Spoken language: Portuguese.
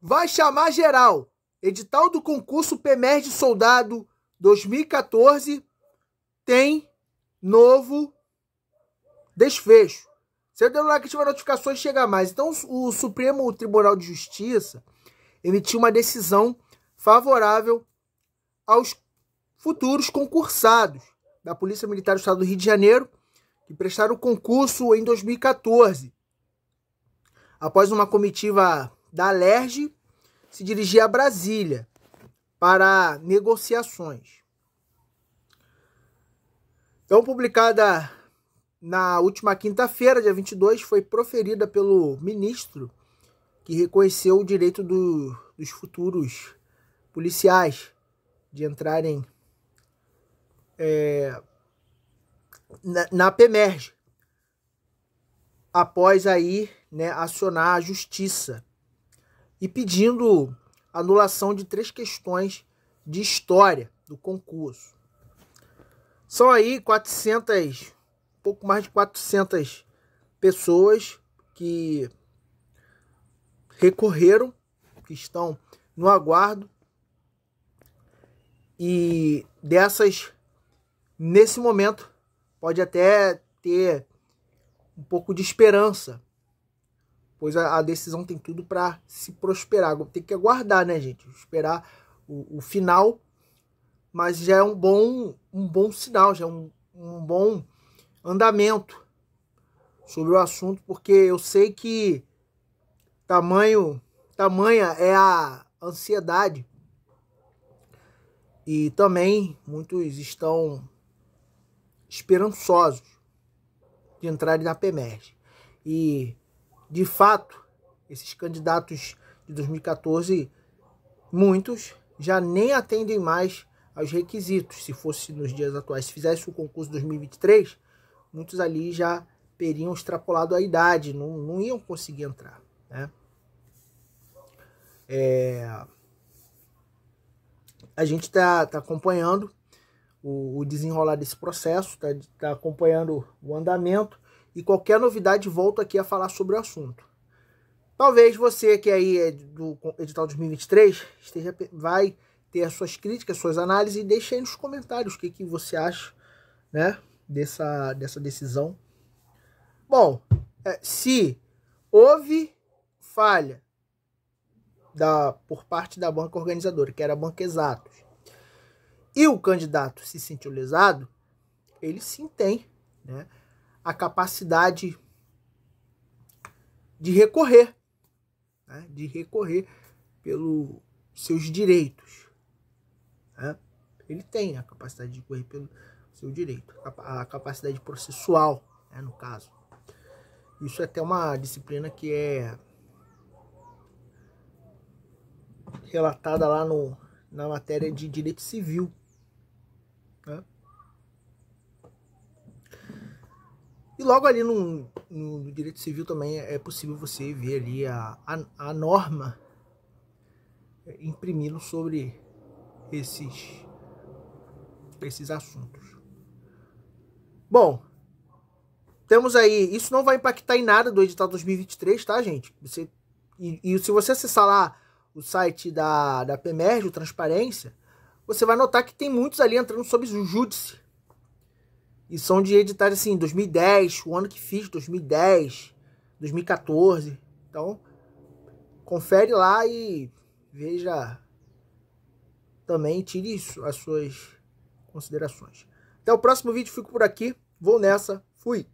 vai chamar geral. Edital do concurso PMER de Soldado 2014 tem novo desfecho. Se o celular que tiver notificações chega mais. Então o Supremo Tribunal de Justiça emitiu uma decisão favorável aos futuros concursados da Polícia Militar do Estado do Rio de Janeiro que prestaram concurso em 2014. Após uma comitiva da Alerj se dirigia a Brasília para negociações. Então, publicada na última quinta-feira, dia 22, foi proferida pelo ministro que reconheceu o direito do, dos futuros policiais de entrarem é, na, na PEMERG, após aí né, acionar a justiça e pedindo anulação de três questões de história do concurso. São aí 400, pouco mais de 400 pessoas que recorreram, que estão no aguardo. E dessas, nesse momento, pode até ter um pouco de esperança pois a, a decisão tem tudo para se prosperar. Tem que aguardar, né, gente? Esperar o, o, final, mas já é um bom, um bom sinal, já é um, um bom andamento sobre o assunto, porque eu sei que tamanho, tamanha é a ansiedade. E também muitos estão esperançosos de entrar na PEMERG. E de fato, esses candidatos de 2014, muitos já nem atendem mais aos requisitos. Se fosse nos dias atuais, se fizesse o concurso 2023, muitos ali já teriam extrapolado a idade, não, não iam conseguir entrar. Né? É, a gente está tá acompanhando o, o, desenrolar desse processo, está tá acompanhando o andamento e qualquer novidade volto aqui a falar sobre o assunto. Talvez você que aí é do edital 2023 esteja, vai ter as suas críticas, suas análises e deixe aí nos comentários o que, que você acha né, dessa, dessa decisão. Bom, é, se houve falha da, por parte da banca organizadora, que era a Banca Exatos, e o candidato se sentiu lesado, ele sim tem né, a capacidade de recorrer, né? de recorrer pelos seus direitos. Né? Ele tem a capacidade de recorrer pelo seu direito, a capacidade processual, né, no caso. Isso é até uma disciplina que é relatada lá no, na matéria de direito civil. E logo ali no, no direito civil também é possível você ver ali a, a, a norma é, imprimindo sobre esses, esses assuntos. Bom, temos aí. Isso não vai impactar em nada do edital 2023, tá, gente? Você, e, e se você acessar lá o site da, da PEMERG, o Transparência, você vai notar que tem muitos ali entrando sobre o júdice. E são de editar assim, 2010, o ano que fiz, 2010, 2014. Então, confere lá e veja também, tire isso, as suas considerações. Até o próximo vídeo, fico por aqui. Vou nessa. Fui!